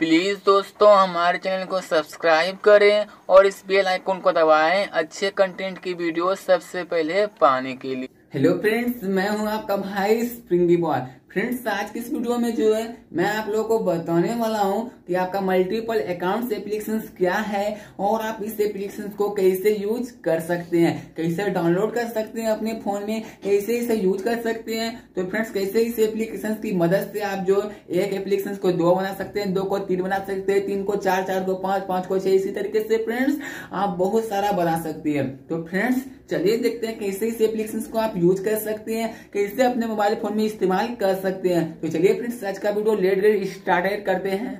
please दोस्तों हमारे channel को सब्सक्राइब करें और इस बेल आइकन को दबाएं अच्छे कंटेंट की वीडियो सबसे पहले पाने के लिए हेलो फ्रेंड्स मैं हूं आपका भाई स्प्रिंगी बॉय फ्रेंड्स आज की इस वीडियो में जो है मैं आप लोगों को बताने वाला हूं कि आपका मल्टीपल अकाउंट्स एप्लीकेशन क्या है और आप इस एप्लीकेशन को कैसे यूज कर सकते हैं कैसे डाउनलोड कर सकते हैं अपने फोन में कैसे इसे यूज कर सकते हैं तो फ्रेंड्स कैसे इस एप्लीकेशन की मदद से आप जो एक एप्लीकेशन को दो बना सकते हैं दो को तीन बना सकते हैं तीन को चार चार को पांच पांच को छह इसी तरीके से फ्रेंड्स आप बहुत सारा बना सकते हैं तो फ्रेंड्स चलिए देखते हैं कैसे इस एप्लीकेशन को आप यूज कर सकते हैं कैसे अपने मोबाइल फोन में इस्तेमाल कर सकते हैं तो चलिए फ्रेंड्स आज का वीडियो लेट लेट स्टार्ट करते हैं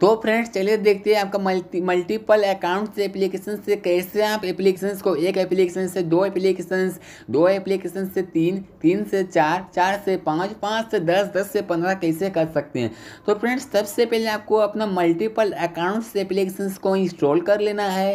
तो फ्रेंड्स चलिए देखते हैं आपका मल्टी मल्टीपल अकाउंट से एप्लीकेशन से कैसे आप एप्लीकेशन को एक एप्लीकेशन से दो एप्लीकेशन दो एप्लीकेशन से तीन तीन से चार चार से पाँच पाँच से दस दस से पंद्रह कैसे कर सकते हैं तो फ्रेंड्स सबसे पहले आपको अपना मल्टीपल अकाउंट से एप्लीकेशन को इंस्टॉल कर लेना है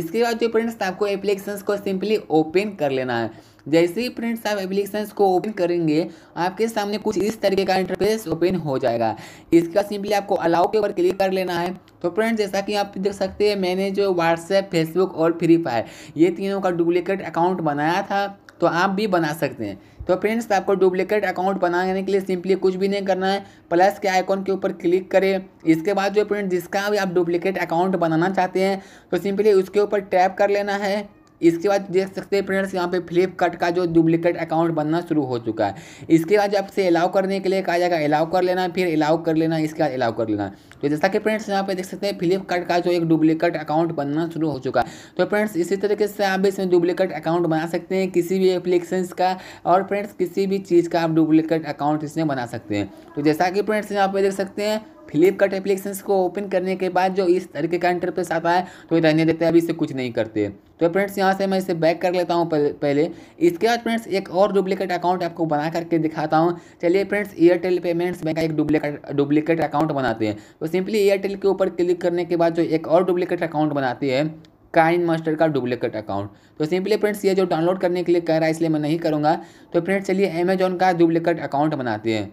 इसके बाद जो फ्रेंड्स आपको एप्लीकेशन को सिंपली ओपन कर लेना है जैसे ही फ्रेंड्स आप एप्लीकेशन को ओपन करेंगे आपके सामने कुछ इस तरीके का इंटरफेस ओपन हो जाएगा इसके बाद सिंपली आपको अलाउ के ऊपर क्लिक कर लेना है तो फ्रेंड्स जैसा कि आप देख सकते हैं मैंने जो व्हाट्सएप फेसबुक और फ्री फायर ये तीनों का डुप्लीकेट अकाउंट बनाया था तो आप भी बना सकते हैं तो फ्रेंड्स आपको डुप्लीकेट अकाउंट बनाने के लिए सिंपली कुछ भी नहीं करना है प्लस के आइकॉन के ऊपर क्लिक करें इसके बाद जो फ्रेंड्स जिसका भी आप डुप्लीकेट अकाउंट बनाना चाहते हैं तो सिंपली उसके ऊपर टैप कर लेना है इसके बाद देख सकते हैं फ्रेंड्स यहाँ पे फ्लिपकार्ट का जो डुप्लीकेट अकाउंट बनना शुरू हो चुका है इसके बाद जब से अलाउ करने के लिए कहा जाएगा अलाउ कर लेना फिर अलाउ कर लेना इसके बाद अलाउ कर लेना तो जैसा कि फ्रेंड्स यहाँ पे देख सकते हैं फ्लिपकार्ट का जो एक डुप्लीकेट अकाउंट बनना शुरू हो चुका है तो फ्रेंड्स इसी तरीके से आप इसमें डुप्लीकेट अकाउंट बना सकते हैं किसी भी एप्लीकेशन का और फ्रेंड्स किसी भी चीज़ का आप डुप्लीकेट अकाउंट इसमें बना सकते हैं तो जैसा कि फ्रेंड्स यहाँ पे देख सकते हैं फ्लिपकार्ट एप्लीकेशन को ओपन करने के बाद जो इस तरीके का इंटरफेस आता है तो रहने देते हैं अभी इसे कुछ नहीं करते तो फ्रेंड्स यहाँ से मैं इसे बैक कर लेता हूँ पहले इसके बाद फ्रेंड्स एक और डुप्लीकेट अकाउंट आपको बना करके दिखाता हूँ चलिए फ्रेंड्स एयरटेल पेमेंट्स बैंक का एक डुप्लीकेट डुप्लीकेट अकाउंट बनाते हैं तो सिंपली एयरटेल के ऊपर क्लिक करने के बाद जो एक और डुप्लीकेट अकाउंट बनाती है काइन मास्टर का डुप्लीकेट अकाउंट तो सिंपली फ्रेंड्स ये जो डाउनलोड करने के लिए कह रहा है इसलिए मैं नहीं करूँगा तो फ्रेंड्स चलिए अमेजोन का डुप्लीकेट अकाउंट बनाते हैं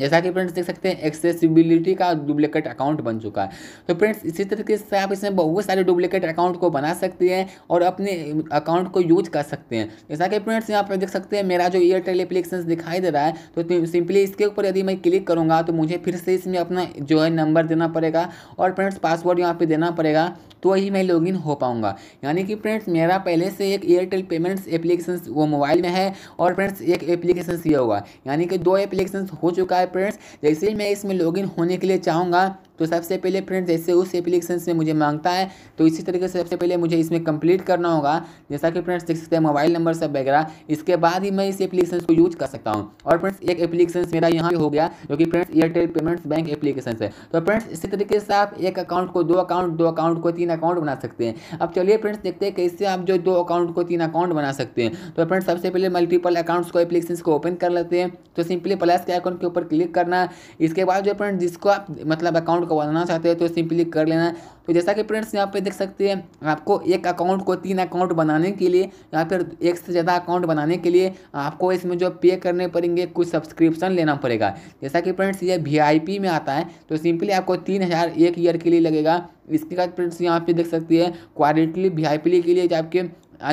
जैसा कि फ्रेंड्स देख सकते हैं एक्सेसिबिलिटी का डुप्लीकेट अकाउंट बन चुका है तो फ्रेंड्स इसी तरीके से आप इसमें बहुत सारे डुप्लीकेट अकाउंट को बना सकते हैं और अपने अकाउंट को यूज कर सकते हैं जैसा कि फ्रेंड्स यहाँ पर देख सकते हैं मेरा जो एयरटेल एप्लीकेशन दिखाई दे रहा है तो सिंपली इसके ऊपर यदि मैं क्लिक करूँगा तो मुझे फिर से इसमें अपना जो है नंबर देना पड़ेगा और फ्रेंड्स पासवर्ड यहाँ पर देना पड़ेगा तो ही मैं इन हो पाऊँगा यानी कि फ्रेंड्स मेरा पहले से एक एयरटेल पेमेंट्स एप्लीकेशन वो मोबाइल में है और फ्रेंड्स एक एप्लीकेशन ये होगा यानी कि दो एप्लीकेशन हो चुका है फ्रेंड्स जैसे ही मैं इसमें लॉगिन होने के लिए चाहूँगा तो सबसे पहले फ्रेंड्स ऐसे उस एप्लीकेशन से मुझे मांगता है तो इसी तरीके से सबसे पहले मुझे इसमें कंप्लीट करना होगा जैसा कि फ्रेंड्स देख सकते हैं मोबाइल नंबर सब वगैरह इसके बाद ही मैं इस एप्लीकेशन को यूज कर सकता हूँ और फ्रेंड्स एक एप्लीकेशन मेरा यहाँ पे हो गया जो कि friends Airtel payments bank application है तो फ्रेंड्स इसी तरीके से आप एक अकाउंट को दो अकाउंट दो अकाउंट को तीन अकाउंट बना सकते हैं अब चलिए फ्रेंड्स देखते हैं कैसे आप जो दो अकाउंट को तीन अकाउंट बना सकते हैं तो फ्रेंड्स सबसे पहले मल्टीपल अकाउंट्स को एप्लीकेशन को ओपन कर लेते हैं तो सिंपली प्लस के अकाउंट के ऊपर क्लिक करना इसके बाद जो फ्रेंड्स जिसको आप मतलब अकाउंट अकाउंट को बनाना चाहते हो तो सिंपली कर लेना है तो जैसा कि फ्रेंड्स यहाँ पे देख सकते हैं आपको एक अकाउंट को तीन अकाउंट बनाने के लिए या फिर एक से ज़्यादा अकाउंट बनाने के लिए आपको इसमें जो पे करने पड़ेंगे कुछ सब्सक्रिप्शन लेना पड़ेगा जैसा कि फ्रेंड्स ये वी में आता है तो सिंपली आपको तीन हज़ार एक ईयर के लिए लगेगा इसके बाद फ्रेंड्स यहाँ पे देख सकती है क्वालिटी वी के लिए आपके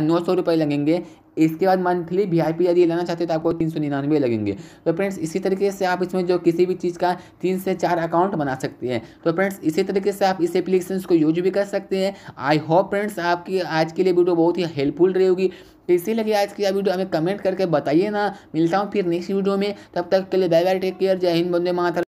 नौ सौ रुपये लगेंगे इसके बाद मंथली वी आई पी यदि लेना चाहते हैं तो आपको तीन सौ निन्यानवे लगेंगे तो फ्रेंड्स इसी तरीके से आप इसमें जो किसी भी चीज़ का तीन से चार अकाउंट बना सकते हैं तो फ्रेंड्स इसी तरीके से आप इस एप्लीकेशन को यूज भी कर सकते हैं आई होप फ्रेंड्स आपकी आज के लिए वीडियो बहुत ही हेल्पफुल रही होगी कैसी तो लगी आज की वीडियो हमें कमेंट करके बताइए ना मिलता हूँ फिर नेक्स्ट वीडियो में तब तक के लिए बाय बाय टेक केयर जय हिंद बंदे माता